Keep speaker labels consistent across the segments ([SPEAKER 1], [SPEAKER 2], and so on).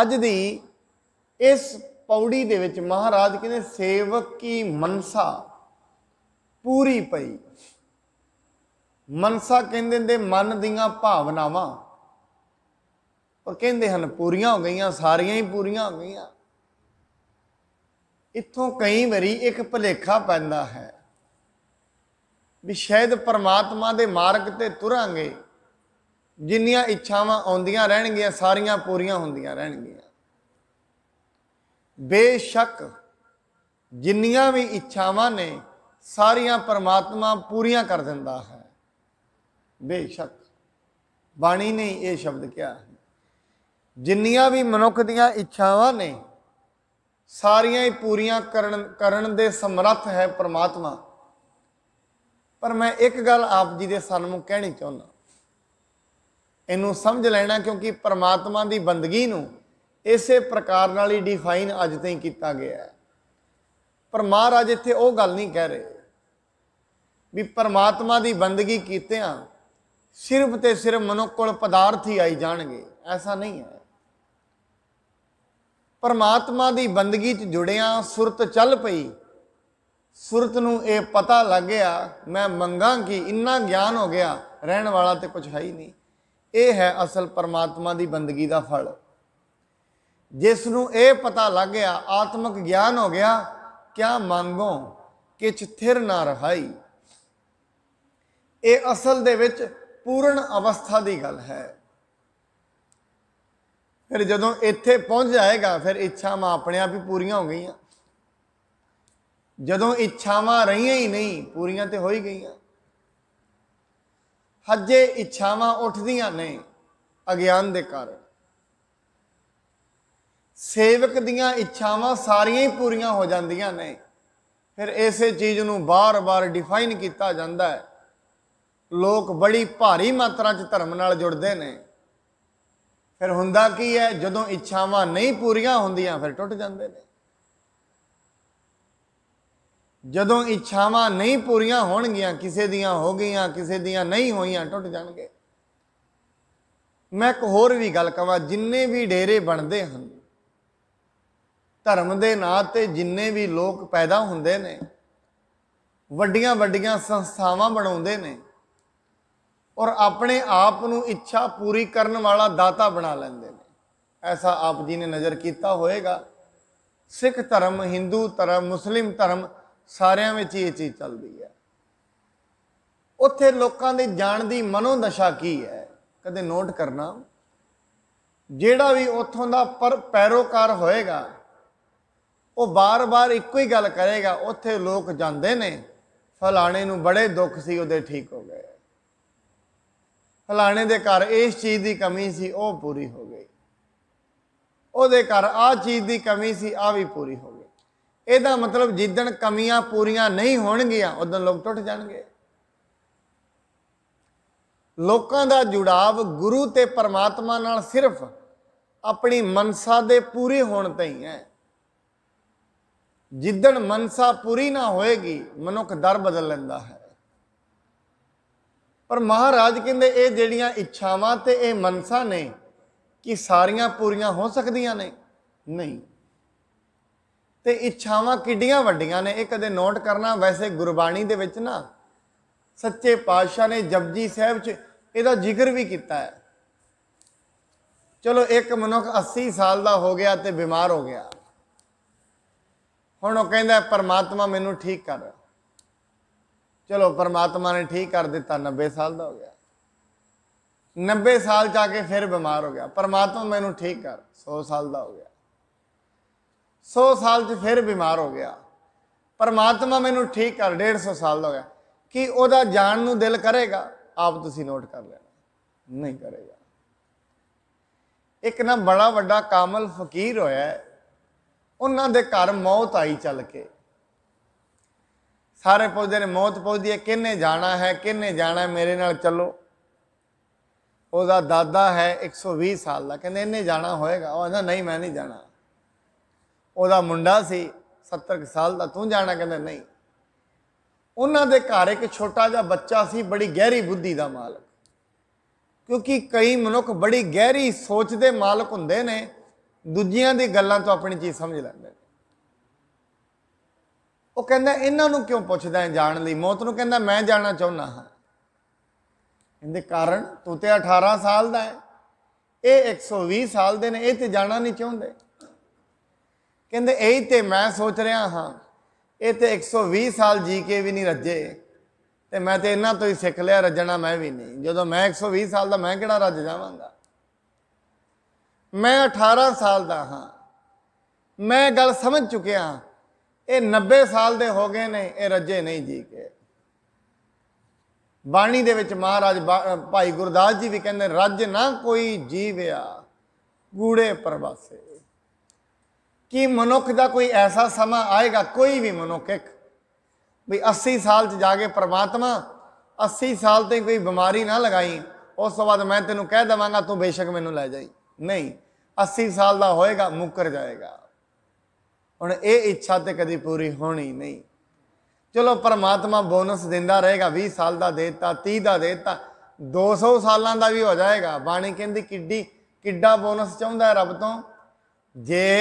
[SPEAKER 1] ਅੱਜ ਦੀ ਇਸ ਪੌੜੀ ਦੇ ਵਿੱਚ ਮਹਾਰਾਜ ਕਹਿੰਦੇ ਸੇਵਕ ਕੀ ਮਨਸਾ ਪੂਰੀ ਪਈ ਮਨਸਾ ਕਹਿੰਦੇ ਨੇ ਮਨ ਦੀਆਂ ਭਾਵਨਾਵਾਂ ਉਹ ਕਹਿੰਦੇ ਹਨ ਪੂਰੀਆਂ ਹੋ ਗਈਆਂ ਸਾਰੀਆਂ ਹੀ ਪੂਰੀਆਂ ਹੋ ਗਈਆਂ ਇੱਥੋਂ ਕਈ ਵਾਰੀ ਇੱਕ ਭਲੇਖਾ ਪੈਂਦਾ ਹੈ ਵੀ ਸ਼ਾਇਦ ਪਰਮਾਤਮਾ ਦੇ ਮਾਰਗ ਤੇ ਤੁਰਾਂਗੇ ਜਿੰਨੀਆਂ ਇੱਛਾਵਾਂ ਆਉਂਦੀਆਂ ਰਹਿਣਗੀਆਂ ਸਾਰੀਆਂ ਪੂਰੀਆਂ ਹੁੰਦੀਆਂ ਰਹਿਣਗੀਆਂ ਬੇਸ਼ੱਕ ਜਿੰਨੀਆਂ ਵੀ ਇੱਛਾਵਾਂ ਨੇ ਸਾਰੀਆਂ ਪਰਮਾਤਮਾ ਪੂਰੀਆਂ ਕਰ ਦਿੰਦਾ ਹੈ ਬੇਸ਼ੱਕ ਬਾਣੀ ਨੇ ਇਹ ਸ਼ਬਦ ਕਿਹਾ ਹੈ ਜਿੰਨੀਆਂ ਵੀ ਮਨੁੱਖ ਦੀਆਂ ਇੱਛਾਵਾਂ ਨੇ ਸਾਰੀਆਂ ਹੀ ਪੂਰੀਆਂ ਕਰਨ ਕਰਨ ਦੇ ਸਮਰੱਥ ਹੈ ਪ੍ਰਮਾਤਮਾ ਪਰ ਮੈਂ ਇੱਕ ਗੱਲ ਆਪ ਜੀ ਦੇ ਸਾਹਮਣੇ ਕਹਿਣੀ ਚਾਹੁੰਦਾ ਇਹਨੂੰ ਸਮਝ ਲੈਣਾ ਕਿਉਂਕਿ ਪਰਮਾਤਮਾ ਦੀ ਬੰਦਗੀ ਨੂੰ ਇਸੇ ਪ੍ਰਕਾਰ ਨਾਲ ਹੀ ਡਿਫਾਈਨ ਅੱਜ ਤਾਈਂ ਕੀਤਾ ਗਿਆ ਹੈ ਪਰ ਮਹਾਰਾਜ ਇੱਥੇ ਉਹ ਗੱਲ ਨਹੀਂ ਕਹਿ ਰਹੇ ਵੀ ਪਰਮਾਤਮਾ ਦੀ ਬੰਦਗੀ ਕੀਤਿਆਂ ਸਿਰਫ ਤੇ ਸਿਰਫ ਮਨੁੱਖਲ ਪਦਾਰਥ ਹੀ ਆਈ ਜਾਣਗੇ ਐਸਾ ਨਹੀਂ ਹੈ ਪਰਮਾਤਮਾ ਦੀ ਬੰਦਗੀ 'ਚ ਜੁੜਿਆਂ ਸੁਰਤ ਚੱਲ ਪਈ ਸੁਰਤ ਨੂੰ ਇਹ ਪਤਾ ਲੱਗ ਗਿਆ ਮੈਂ ਮੰਗਾ ਕਿ ਇੰਨਾ ਗਿਆਨ ਹੋ ਗਿਆ ਰਹਿਣ ਵਾਲਾ ਤੇ ਕੁਝ ਹੈ ਹੀ ਨਹੀਂ ਇਹ ਹੈ ਅਸਲ ਪਰਮਾਤਮਾ ਦੀ ਬੰਦਗੀ ਦਾ ਫਲ ਜਿਸ ਨੂੰ ਇਹ ਪਤਾ ਲੱਗ ਗਿਆ ਆਤਮਿਕ ਗਿਆਨ ਹੋ ਗਿਆ ਕਿਆ ਮੰਗੋ ਕਿਛ ਥਿਰ ਨਾ ਰਹਾਈ ਇਹ ਅਸਲ ਦੇ ਵਿੱਚ ਪੂਰਨ ਅਵਸਥਾ ਦੀ ਗੱਲ ਹੈ ਫਿਰ ਜਦੋਂ ਇੱਥੇ ਪਹੁੰਚ ਜਾਏਗਾ ਫਿਰ ਇੱਛਾਵਾਂ ਆਪਣੇ ਆਪ ਹੀ ਪੂਰੀਆਂ ਹੋ ਗਈਆਂ ਜਦੋਂ ਇੱਛਾਵਾਂ ਰਹੀਆਂ ਹੀ ਨਹੀਂ ਪੂਰੀਆਂ ਤੇ ਹੋ ਹੀ ਗਈਆਂ ਹਜੇ ਇੱਛਾਵਾਂ ਉੱਠਦੀਆਂ ਨਹੀਂ ਅਗਿਆਨ ਦੇ ਕਾਰਨ ਸੇਵਕ ਦੀਆਂ ਇੱਛਾਵਾਂ ਸਾਰੀਆਂ ਹੀ ਪੂਰੀਆਂ ਹੋ ਜਾਂਦੀਆਂ ਨੇ ਫਿਰ ਇਸੇ ਚੀਜ਼ ਨੂੰ ਬਾਰ-ਬਾਰ ਡਿਫਾਈਨ ਕੀਤਾ ਜਾਂਦਾ ਹੈ ਲੋਕ ਬੜੀ ਭਾਰੀ ਮਾਤਰਾ 'ਚ ਧਰਮ ਨਾਲ ਜੁੜਦੇ ਨੇ ਫਿਰ ਹੁੰਦਾ ਕੀ ਹੈ ਜਦੋਂ ਇੱਛਾਵਾਂ ਨਹੀਂ ਪੂਰੀਆਂ ਹੁੰਦੀਆਂ ਫਿਰ ਟੁੱਟ ਜਾਂਦੇ ਨੇ ਜਦੋਂ ਇੱਛਾਵਾਂ ਨਹੀਂ ਪੂਰੀਆਂ ਹੋਣਗੀਆਂ ਕਿਸੇ ਦੀਆਂ ਹੋ ਗਈਆਂ ਕਿਸੇ ਦੀਆਂ ਨਹੀਂ ਹੋਈਆਂ ਟੁੱਟ ਜਾਣਗੇ ਮੈਂ ਇੱਕ ਹੋਰ ਵੀ ਗੱਲ ਕਹਾਂ ਜਿੰਨੇ ਵੀ ਡੇਰੇ ਬਣਦੇ ਹਨ ਧਰਮ ਦੇ ਨਾਂ ਤੇ ਜਿੰਨੇ ਵੀ ਲੋਕ ਪੈਦਾ ਹੁੰਦੇ ਨੇ ਵੱਡੀਆਂ ਵੱਡੀਆਂ ਸੰਸਥਾਵਾਂ ਬਣਾਉਂਦੇ ਨੇ ਔਰ ਆਪਣੇ ਆਪ ਨੂੰ ਇੱਛਾ ਪੂਰੀ ਕਰਨ ਵਾਲਾ ਦਾਤਾ ਬਣਾ ਲੈਂਦੇ ਨੇ ਐਸਾ ਆਪ ਜੀ ਨੇ ਨਜ਼ਰ ਕੀਤਾ ਹੋਏਗਾ ਸਿੱਖ ਧਰਮ ਹਿੰਦੂ ਧਰਮ ਮੁਸਲਿਮ ਧਰਮ ਸਾਰਿਆਂ ਵਿੱਚ ਇਹ ਚੀਜ਼ ਚੱਲਦੀ ਹੈ ਉੱਥੇ ਲੋਕਾਂ ਦੇ ਜਾਣ ਦੀ ਮਨੋ ਦਸ਼ਾ ਕੀ ਹੈ ਕਦੇ ਨੋਟ ਕਰਨਾ ਜਿਹੜਾ ਵੀ ਉੱਥੋਂ ਦਾ ਪਰ ਪੈਰੋਕਾਰ ਹੋਏਗਾ ਉਹ ਬਾਰ-ਬਾਰ ਇੱਕੋ ਹੀ ਗੱਲ ਕਰੇਗਾ ਉੱਥੇ ਲੋਕ ਜਾਂਦੇ ਨੇ ਫਲਾਣੇ ਨੂੰ ਬੜੇ ਦੁੱਖ ਸੀ ਉਹਦੇ ਠੀਕ ਹੋ ਗਏ ਫਲਾਣੇ ਦੇ ਘਰ ਇਸ ਚੀਜ਼ ਦੀ ਕਮੀ ਸੀ ਉਹ ਪੂਰੀ ਹੋ ਗਈ ਉਹਦੇ ਘਰ ਆ ਚੀਜ਼ ਦੀ ਕਮੀ ਸੀ ਆ ਵੀ ਪੂਰੀ ਹੋ ਇਹਦਾ ਮਤਲਬ ਜਿੱਦਣ ਕਮੀਆਂ ਪੂਰੀਆਂ ਨਹੀਂ ਹੋਣਗੀਆਂ ਉਦੋਂ ਲੋਕ ਟੁੱਟ ਜਾਣਗੇ ਲੋਕਾਂ ਦਾ ਜੁੜਾਵ ਗੁਰੂ ਤੇ ਪਰਮਾਤਮਾ ਨਾਲ ਸਿਰਫ ਆਪਣੀ ਮਨਸਾ ਦੇ ਪੂਰੇ ਹੋਣ ਹੀ ਹੈ ਜਿੱਦਣ ਮਨਸਾ ਪੂਰੀ ਨਾ ਹੋਏਗੀ ਮਨੁੱਖ ਦਰ ਬਦਲ ਲੈਂਦਾ ਹੈ ਪਰ ਮਹਾਰਾਜ ਕਹਿੰਦੇ ਇਹ ਜਿਹੜੀਆਂ ਇੱਛਾਵਾਂ ਤੇ ਇਹ ਮਨਸਾ ਨੇ ਕਿ ਸਾਰੀਆਂ ਪੂਰੀਆਂ ਹੋ ਸਕਦੀਆਂ ਨੇ ਨਹੀਂ ਤੇ ਇੱਛਾਵਾਂ ਕਿੱਡੀਆਂ ਵੱਡੀਆਂ ਨੇ ਇਹ ਕਦੇ ਨੋਟ ਕਰਨਾ ਵੈਸੇ ਗੁਰਬਾਣੀ ਦੇ ਵਿੱਚ ਨਾ ਸੱਚੇ ਪਾਤਸ਼ਾਹ ਨੇ ਜਪਜੀ ਸਾਹਿਬ 'ਚ ਇਹਦਾ ਜ਼ਿਕਰ ਵੀ ਕੀਤਾ ਹੈ ਚਲੋ ਇੱਕ ਮਨੁੱਖ 80 ਸਾਲ ਦਾ ਹੋ ਗਿਆ ਤੇ ਬਿਮਾਰ ਹੋ ਗਿਆ ਹੁਣ ਉਹ ਕਹਿੰਦਾ ਪਰਮਾਤਮਾ ਮੈਨੂੰ ਠੀਕ ਕਰ ਚਲੋ ਪਰਮਾਤਮਾ ਨੇ ਠੀਕ ਕਰ ਦਿੱਤਾ 90 ਸਾਲ ਦਾ ਹੋ ਗਿਆ 90 ਸਾਲ ਜਾ ਕੇ ਫਿਰ ਬਿਮਾਰ ਹੋ ਗਿਆ ਪਰਮਾਤਮਾ ਮੈਨੂੰ ਠੀਕ ਕਰ 100 ਸਾਲ ਦਾ ਹੋ ਗਿਆ 100 ਸਾਲ 'ਚ ਫਿਰ ਬਿਮਾਰ ਹੋ ਗਿਆ ਪਰਮਾਤਮਾ ਮੈਨੂੰ ਠੀਕ ਕਰ 150 ਸਾਲ ਦਾ ਹੋ ਗਿਆ ਕਿ ਉਹਦਾ ਜਾਣ ਨੂੰ ਦਿਲ ਕਰੇਗਾ ਆਪ ਤੁਸੀਂ ਨੋਟ ਕਰ ਲੈਣਾ ਨਹੀਂ ਕਰੇਗਾ ਇੱਕ ਨਾ ਬੜਾ ਵੱਡਾ ਕਾਮਲ ਫਕੀਰ ਹੋਇਆ ਉਹਨਾਂ ਦੇ ਘਰ ਮੌਤ ਆਈ ਚੱਲ ਕੇ ਸਾਰੇ ਪੌਦੇ ਨੇ ਮੌਤ ਪੁੱਛਦੀ ਹੈ ਕਿੰਨੇ ਜਾਣਾ ਹੈ ਕਿੰਨੇ ਜਾਣਾ ਮੇਰੇ ਨਾਲ ਚੱਲੋ ਉਹਦਾ ਦਾਦਾ ਹੈ 120 ਸਾਲ ਦਾ ਕਹਿੰਦੇ ਇਹਨੇ ਜਾਣਾ ਹੋਏਗਾ ਉਹ ਕਹਿੰਦਾ ਨਹੀਂ ਮੈਂ ਨਹੀਂ ਜਾਣਾ ਉਹਦਾ ਮੁੰਡਾ ਸੀ 70 ਸਾਲ ਦਾ ਤੂੰ ਜਾਣਾ ਕਹਿੰਦਾ ਨਹੀਂ ਉਹਨਾਂ ਦੇ ਘਰ ਇੱਕ ਛੋਟਾ ਜਿਹਾ ਬੱਚਾ ਸੀ ਬੜੀ ਗਹਿਰੀ ਬੁੱਧੀ ਦਾ ਮਾਲਕ ਕਿਉਂਕਿ ਕਈ ਮਨੁੱਖ ਬੜੀ ਗਹਿਰੀ ਸੋਚ ਦੇ ਮਾਲਕ ਹੁੰਦੇ ਨੇ ਦੂਜਿਆਂ ਦੀ ਗੱਲਾਂ ਤੋਂ ਆਪਣੀ ਚੀਜ਼ ਸਮਝ ਲੈਂਦੇ ਉਹ ਕਹਿੰਦਾ ਇਹਨਾਂ ਨੂੰ ਕਿਉਂ ਪੁੱਛਦਾ ਹੈ ਜਾਣ ਲਈ ਮੌਤ ਨੂੰ ਕਹਿੰਦਾ ਮੈਂ ਜਾਣਾ ਚਾਹੁੰਦਾ ਹਾਂ ਇਹਦੇ ਕਾਰਨ ਤੂੰ ਤੇ 18 ਸਾਲ ਦਾ ਹੈ ਇਹ 120 ਸਾਲ ਦੇ ਨੇ ਇਹ ਤੇ ਜਾਣਾ ਨਹੀਂ ਚਾਹੁੰਦੇ ਕਹਿੰਦੇ ਇਹ ਤੇ ਮੈਂ ਸੋਚ ਰਿਹਾ ਹਾਂ ਇਹ ਤੇ 120 ਸਾਲ ਜੀ ਕੇ ਵੀ ਨਹੀਂ ਰੱਜੇ ਤੇ ਮੈਂ ਤੇ ਇਹਨਾਂ ਤੋਂ ਹੀ ਸਿੱਖ ਲਿਆ ਰੱਜਣਾ ਮੈਂ ਵੀ ਨਹੀਂ ਜਦੋਂ ਮੈਂ 120 ਸਾਲ ਦਾ ਮੈਂ ਕਿਹੜਾ ਰੱਜ ਜਾਵਾਂਗਾ ਮੈਂ 18 ਸਾਲ ਦਾ ਹਾਂ ਮੈਂ ਗੱਲ ਸਮਝ ਚੁੱਕਿਆ ਇਹ 90 ਸਾਲ ਦੇ ਹੋ ਗਏ ਨੇ ਇਹ ਰੱਜੇ ਨਹੀਂ ਜੀ ਕੇ ਬਾਣੀ ਦੇ ਵਿੱਚ ਮਹਾਰਾਜ ਭਾਈ ਗੁਰਦਾਸ ਜੀ ਵੀ ਕਹਿੰਦੇ ਰੱਜ ਨਾ ਕੋਈ ਜੀਵਿਆ ਗੂੜੇ ਪਰਵਾਸੇ ਕਿ ਮਨੁੱਖ ਦਾ ਕੋਈ ਐਸਾ ਸਮਾਂ ਆਏਗਾ ਕੋਈ ਵੀ ਮਨੁੱਖ ਇੱਕ ਵੀ 80 ਸਾਲ 'ਚ ਜਾ ਕੇ ਪ੍ਰਮਾਤਮਾ 80 ਸਾਲ ਤੇ ਕੋਈ ਬਿਮਾਰੀ ਨਾ ਲਗਾਈ ਉਸ ਤੋਂ ਬਾਅਦ ਮੈਂ ਤੈਨੂੰ ਕਹਿ ਦਵਾਂਗਾ ਤੂੰ ਬੇਸ਼ੱਕ ਮੈਨੂੰ ਲੈ ਜਾਈ ਨਹੀਂ 80 ਸਾਲ ਦਾ ਹੋਏਗਾ ਮੁੱਕਰ ਜਾਏਗਾ ਹੁਣ ਇਹ ਇੱਛਾ ਤੇ ਕਦੀ ਪੂਰੀ ਹੋਣੀ ਨਹੀਂ ਚਲੋ ਪ੍ਰਮਾਤਮਾ ਬੋਨਸ ਦਿੰਦਾ ਰਹੇਗਾ 20 ਸਾਲ ਦਾ ਦੇਤਾ 30 ਦਾ ਦੇਤਾ 200 ਸਾਲਾਂ ਦਾ ਵੀ ਹੋ ਜਾਏਗਾ ਬਾਣੀ ਕਹਿੰਦੀ ਕਿੱਡੀ ਕਿੱਡਾ ਬੋਨਸ ਚਾਹੁੰਦਾ ਰੱਬ ਤੋਂ ਜੇ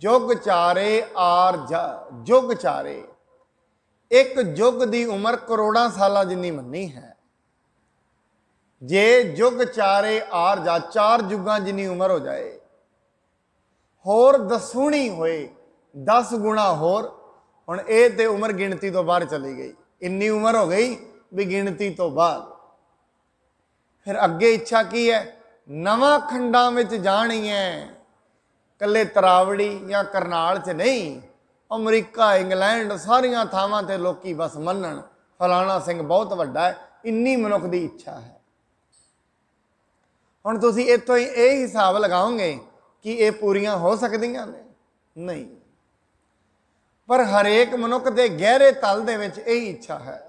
[SPEAKER 1] ਜੁਗ ਚਾਰੇ ਆਰ ਜੁਗ ਚਾਰੇ ਇੱਕ ਜੁਗ ਦੀ ਉਮਰ ਕਰੋੜਾਂ ਸਾਲਾਂ ਜਿੰਨੀ ਮੰਨੀ ਹੈ ਜੇ ਜੁਗ ਚਾਰੇ ਆਰ ਜਾ ਚਾਰ ਜੁਗਾਂ ਜਿੰਨੀ ਉਮਰ ਹੋ ਜਾਏ ਹੋਰ ਦਸੂਣੀ ਹੋਏ 10 ਗੁਣਾ ਹੋਰ ਹੁਣ ਇਹ ਤੇ ਉਮਰ ਗਿਣਤੀ ਤੋਂ ਬਾਹਰ ਚਲੀ ਗਈ ਇੰਨੀ ਉਮਰ ਹੋ ਗਈ ਵੀ ਗਿਣਤੀ ਤੋਂ ਬਾਅਦ ਫਿਰ ਅੱਗੇ ਇੱਛਾ ਕੀ ਹੈ ਨਵਾਂ ਖੰਡਾਂ ਵਿੱਚ ਜਾਣੀ ਹੈ ਕੱਲੇ ਤਰਾਵੜੀ ਜਾਂ ਕਰਨਾਲ 'ਚ ਨਹੀਂ ਅਮਰੀਕਾ ਇੰਗਲੈਂਡ ਸਾਰੀਆਂ ਥਾਵਾਂ ਤੇ ਲੋਕੀ ਬਸ ਮੰਨਣ ਫਲਾਣਾ ਸਿੰਘ ਬਹੁਤ ਵੱਡਾ ਹੈ ਇੰਨੀ ਮਨੁੱਖ ਦੀ ਇੱਛਾ ਹੈ ਹੁਣ ਤੁਸੀਂ ਇੱਥੋਂ ਹੀ ਇਹ ਹਿਸਾਬ ਲਗਾਓਗੇ ਕਿ ਇਹ ਪੂਰੀਆਂ ਹੋ ਸਕਦੀਆਂ ਨੇ ਨਹੀਂ ਪਰ ਹਰੇਕ ਮਨੁੱਖ ਦੇ ਗਹਿਰੇ ਤਲ ਦੇ ਵਿੱਚ ਇਹ ਇੱਛਾ ਹੈ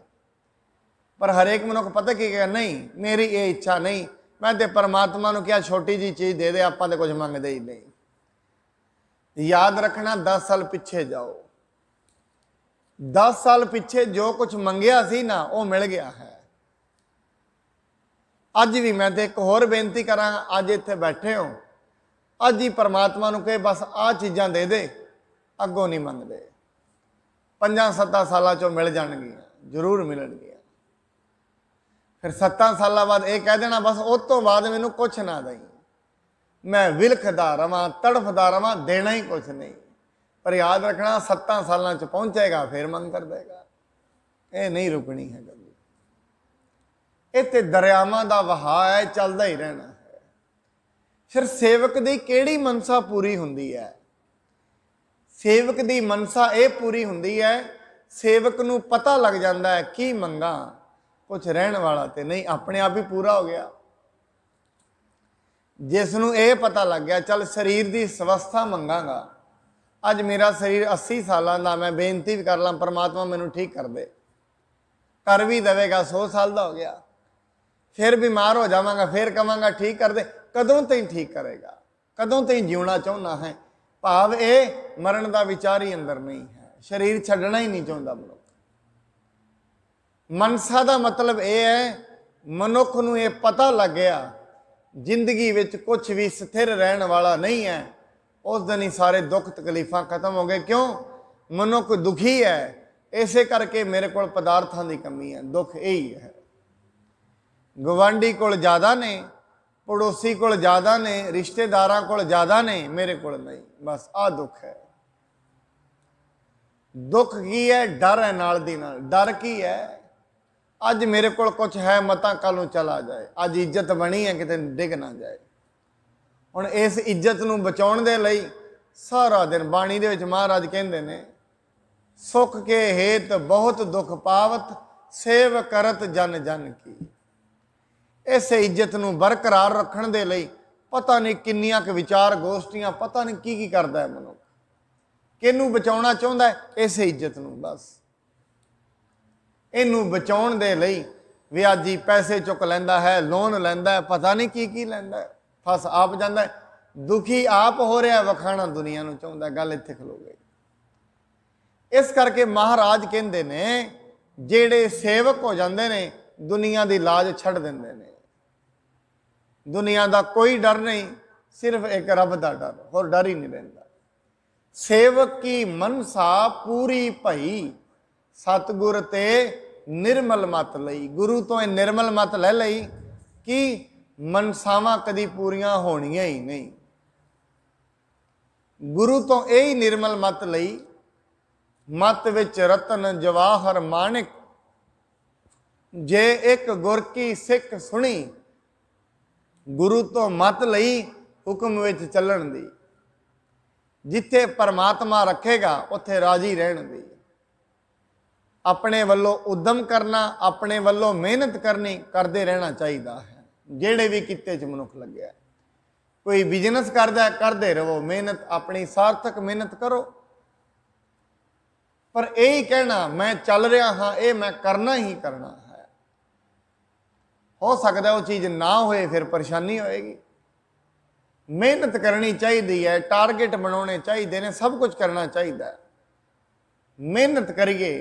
[SPEAKER 1] ਪਰ ਹਰੇਕ ਮਨੁੱਖ ਪਤਾ ਕੀ ਕਹੇ ਨਹੀਂ ਮੇਰੀ ਇਹ ਇੱਛਾ ਨਹੀਂ ਮੈਂ ਤੇ ਪਰਮਾਤਮਾ ਨੂੰ ਕਿਹਾ ਛੋਟੀ ਜੀ ਚੀਜ਼ ਦੇ ਦੇ ਆਪਾਂ ਤੇ ਕੁਝ ਮੰਗਦੇ ਹੀ ਨਹੀਂ ਯਾਦ ਰੱਖਣਾ 10 ਸਾਲ ਪਿੱਛੇ ਜਾਓ 10 ਸਾਲ ਪਿੱਛੇ ਜੋ ਕੁਝ ਮੰਗਿਆ ਸੀ ਨਾ ਉਹ ਮਿਲ ਗਿਆ ਹੈ ਅੱਜ ਵੀ ਮੈਂ ਤੇ ਇੱਕ ਹੋਰ ਬੇਨਤੀ ਕਰਾਂ ਅੱਜ ਇੱਥੇ ਬੈਠੇ ਹਾਂ ਅੱਜ ਹੀ ਪਰਮਾਤਮਾ ਨੂੰ ਕਹੇ ਬਸ ਆਹ ਚੀਜ਼ਾਂ ਦੇ ਦੇ ਅੱਗੋਂ ਨਹੀਂ ਮੰਗਦੇ ਪੰਜਾਂ ਸੱਤਾਂ ਸਾਲਾਂ ਚੋਂ ਮਿਲ ਜਾਣਗੀਆਂ ਜ਼ਰੂਰ ਮਿਲਣਗੀਆਂ ਫਿਰ ਸੱਤਾਂ ਸਾਲਾਂ ਬਾਅਦ ਇਹ ਕਹਿ ਦੇਣਾ ਬਸ ਉਸ ਤੋਂ ਬਾਅਦ ਮੈਨੂੰ ਕੁਝ ਨਾ ਦੇਈ ਮੈਂ ਵਿਲਖਦਾ ਰਵਾਂ ਤੜਫਦਾ ਰਵਾਂ ਦੇਣਾ ਹੀ ਕੁਝ ਨਹੀਂ ਪਰ ਯਾਦ ਰੱਖਣਾ 7 ਸਾਲਾਂ ਚ ਪਹੁੰਚੇਗਾ ਫਿਰ ਮੰਗ ਕਰ ਦੇਗਾ ਇਹ ਨਹੀਂ ਰੁਕਣੀ ਹੈ ਗੱਲ ਇਹ ਤੇ ਦਰਿਆਵਾਂ ਦਾ ਵਹਾਅ ਹੈ ਚੱਲਦਾ ਹੀ ਰਹਿਣਾ ਹੈ ਫਿਰ ਸੇਵਕ ਦੀ ਕਿਹੜੀ ਮਨਸਾ ਪੂਰੀ ਹੁੰਦੀ ਹੈ ਸੇਵਕ ਦੀ ਮਨਸਾ ਇਹ ਪੂਰੀ ਹੁੰਦੀ ਹੈ ਸੇਵਕ ਨੂੰ ਪਤਾ ਲੱਗ ਜਾਂਦਾ ਹੈ ਕੀ ਮੰਗਾ ਕੁਝ ਰਹਿਣ ਵਾਲਾ ਤੇ ਨਹੀਂ ਆਪਣੇ ਆਪ ਹੀ ਪੂਰਾ ਹੋ ਗਿਆ ਜਿਸ ਨੂੰ ਇਹ ਪਤਾ ਲੱਗ ਗਿਆ ਚਲ ਸਰੀਰ ਦੀ ਸਵਸਥਾ ਮੰਗਾਗਾ ਅੱਜ ਮੇਰਾ ਸਰੀਰ 80 ਸਾਲਾਂ ਦਾ ਮੈਂ ਬੇਨਤੀ ਵੀ ਕਰ ਲਾਂ ਪਰਮਾਤਮਾ ਮੈਨੂੰ ਠੀਕ ਕਰ ਦੇ ਕਰ ਵੀ ਦੇਵੇਗਾ 100 ਸਾਲ ਦਾ ਹੋ ਗਿਆ ਫਿਰ ਬਿਮਾਰ ਹੋ ਜਾਵਾਂਗਾ ਫਿਰ ਕਵਾਂਗਾ ਠੀਕ ਕਰ ਦੇ ਕਦੋਂ ਤੈਂ ਠੀਕ ਕਰੇਗਾ ਕਦੋਂ ਤੈਂ ਜਿਉਣਾ ਚਾਹੁੰਦਾ ਹੈ ਭਾਵ ਇਹ ਮਰਨ ਦਾ ਵਿਚਾਰ ਹੀ ਅੰਦਰ ਨਹੀਂ ਹੈ ਸਰੀਰ ਛੱਡਣਾ ਹੀ ਨਹੀਂ ਚਾਹੁੰਦਾ ਮਨੁੱਖ ਮਨਸਾ ਦਾ ਮਤਲਬ ਇਹ ਹੈ ਮਨੁੱਖ ਨੂੰ ਇਹ ਪਤਾ ਲੱਗ ਗਿਆ ਜ਼ਿੰਦਗੀ ਵਿੱਚ ਕੁਝ ਵੀ ਸਥਿਰ ਰਹਿਣ ਵਾਲਾ ਨਹੀਂ ਹੈ ਉਸ ਦਿਨ ਹੀ ਸਾਰੇ ਦੁੱਖ ਤਕਲੀਫਾਂ ਖਤਮ ਹੋ ਗਏ ਕਿਉਂ ਮਨੁੱਖ ਦੁਖੀ ਹੈ ਇਸੇ ਕਰਕੇ ਮੇਰੇ ਕੋਲ ਪਦਾਰਥਾਂ ਦੀ ਕਮੀ ਹੈ ਦੁੱਖ ਇਹੀ ਹੈ ਗਵਾਂਢੀ ਕੋਲ ਜ਼ਿਆਦਾ ਨੇ ਪੜੋਸੀ ਕੋਲ ਜ਼ਿਆਦਾ ਨੇ ਰਿਸ਼ਤੇਦਾਰਾਂ ਕੋਲ ਜ਼ਿਆਦਾ ਨੇ ਮੇਰੇ ਕੋਲ ਨਹੀਂ ਬਸ ਆ ਦੁੱਖ ਹੈ ਦੁੱਖ ਕੀ ਹੈ ਡਰ ਹੈ ਨਾਲ ਦੀ ਨਾਲ ਡਰ ਕੀ ਹੈ ਅੱਜ ਮੇਰੇ ਕੋਲ ਕੁਝ ਹੈ ਮਤਾ ਕੱਲ ਨੂੰ ਚਲਾ ਜਾਏ ਅੱਜ ਇੱਜ਼ਤ ਬਣੀ ਹੈ ਕਿਤੇ ਡਿੱਗ ਨਾ ਜਾਏ ਹੁਣ ਇਸ ਇੱਜ਼ਤ ਨੂੰ ਬਚਾਉਣ ਦੇ ਲਈ ਸਾਰਾ ਦਿਨ ਬਾਣੀ ਦੇ ਵਿੱਚ ਮਹਾਰਾਜ ਕਹਿੰਦੇ ਨੇ ਸੁਖ ਕੇ ਹੇਤ ਬਹੁਤ ਦੁੱਖ ਪਾਵਤ ਸੇਵ ਕਰਤ ਜਨ ਜਨ ਕੀ ਇਸ ਇੱਜ਼ਤ ਨੂੰ ਬਰਕਰਾਰ ਰੱਖਣ ਦੇ ਲਈ ਪਤਾ ਨਹੀਂ ਕਿੰਨੀਆਂ ਕੁ ਵਿਚਾਰ ਗੋਸ਼ਟੀਆਂ ਪਤਾ ਨਹੀਂ ਕੀ ਕੀ ਕਰਦਾ ਹੈ ਮਨੁੱਖ ਕਿਹਨੂੰ ਬਚਾਉਣਾ ਚਾਹੁੰਦਾ ਹੈ ਇਸ ਇੱਜ਼ਤ ਨੂੰ ਬਸ ਇਹਨੂੰ ਬਚਾਉਣ ਦੇ ਲਈ ਵਿਆਜੀ ਪੈਸੇ ਚੁੱਕ ਲੈਂਦਾ ਹੈ ਲੋਨ ਲੈਂਦਾ ਹੈ ਪਤਾ ਨਹੀਂ ਕੀ ਕੀ ਲੈਂਦਾ ਹੈ ਫਸ ਆਪ ਜਾਂਦਾ ਹੈ ਦੁਖੀ ਆਪ ਹੋ ਰਿਹਾ ਵਖਾਣਾ ਦੁਨੀਆ ਨੂੰ ਚਾਹੁੰਦਾ ਗੱਲ ਇੱਥੇ ਖਲੋ ਗਈ ਇਸ ਕਰਕੇ ਮਹਾਰਾਜ ਕਹਿੰਦੇ ਨੇ ਜਿਹੜੇ ਸੇਵਕ ਹੋ ਜਾਂਦੇ ਨੇ ਦੁਨੀਆ ਦੀ ਲਾਜ ਛੱਡ ਦਿੰਦੇ ਨੇ ਦੁਨੀਆ ਦਾ ਕੋਈ ਡਰ ਨਹੀਂ ਸਿਰਫ ਇੱਕ ਰੱਬ ਦਾ ਡਰ ਹੋਰ ਡਰ ਹੀ ਨਹੀਂ ਰਹਿੰਦਾ ਸੇਵਕ ਕੀ ਮਨਸਾ ਪੂਰੀ ਭਈ ਸਤਗੁਰ ਤੇ ਨਿਰਮਲ ਮਤ ਲਈ ਗੁਰੂ ਤੋਂ ਇਹ ਨਿਰਮਲ ਮਤ ਲੈ ਲਈ ਕਿ ਮਨਸਾਵਾਂ ਕਦੀ ਪੂਰੀਆਂ ਹੋਣੀਆਂ ਹੀ ਨਹੀਂ ਗੁਰੂ ਤੋਂ ਇਹ ਹੀ ਨਿਰਮਲ ਮਤ ਲਈ ਮਤ ਵਿੱਚ ਰਤਨ ਜਵਾਹਰ ਮਾਨਿਕ ਜੇ ਇੱਕ ਗੁਰ ਕੀ ਸਿੱਖ ਸੁਣੀ ਗੁਰੂ ਤੋਂ ਮਤ ਲਈ ਹੁਕਮ ਵਿੱਚ ਚੱਲਣ ਦੀ ਜਿੱਥੇ ਪਰਮਾਤਮਾ ਰੱਖੇਗਾ ਉੱਥੇ ਰਾਜੀ ਰਹਿਣ ਦੀ ਆਪਣੇ ਵੱਲੋਂ ਉਦਮ ਕਰਨਾ ਆਪਣੇ ਵੱਲੋਂ ਮਿਹਨਤ ਕਰਨੀ ਕਰਦੇ ਰਹਿਣਾ ਚਾਹੀਦਾ ਹੈ ਜਿਹੜੇ ਵੀ ਕਿਤੇ 'ਚ ਮਨੁੱਖ ਲੱਗਿਆ ਕੋਈ ਬਿਜ਼ਨਸ ਕਰਦਾ ਕਰਦੇ ਰਹੋ ਮਿਹਨਤ ਆਪਣੀ ਸਾਰਥਕ ਮਿਹਨਤ ਕਰੋ ਪਰ ਇਹ ਹੀ ਕਹਿਣਾ ਮੈਂ ਚੱਲ ਰਿਹਾ ਹਾਂ ਇਹ ਮੈਂ ਕਰਨਾ ਹੀ ਕਰਨਾ ਹੈ ਹੋ ਸਕਦਾ ਉਹ ਚੀਜ਼ ਨਾ ਹੋਏ ਫਿਰ ਪਰੇਸ਼ਾਨੀ ਹੋਏਗੀ ਮਿਹਨਤ ਕਰਨੀ ਚਾਹੀਦੀ ਹੈ ਟਾਰਗੇਟ ਬਣਾਉਣੇ ਚਾਹੀਦੇ ਨੇ ਸਭ ਕੁਝ ਕਰਨਾ ਚਾਹੀਦਾ ਹੈ ਮਿਹਨਤ ਕਰੀਏ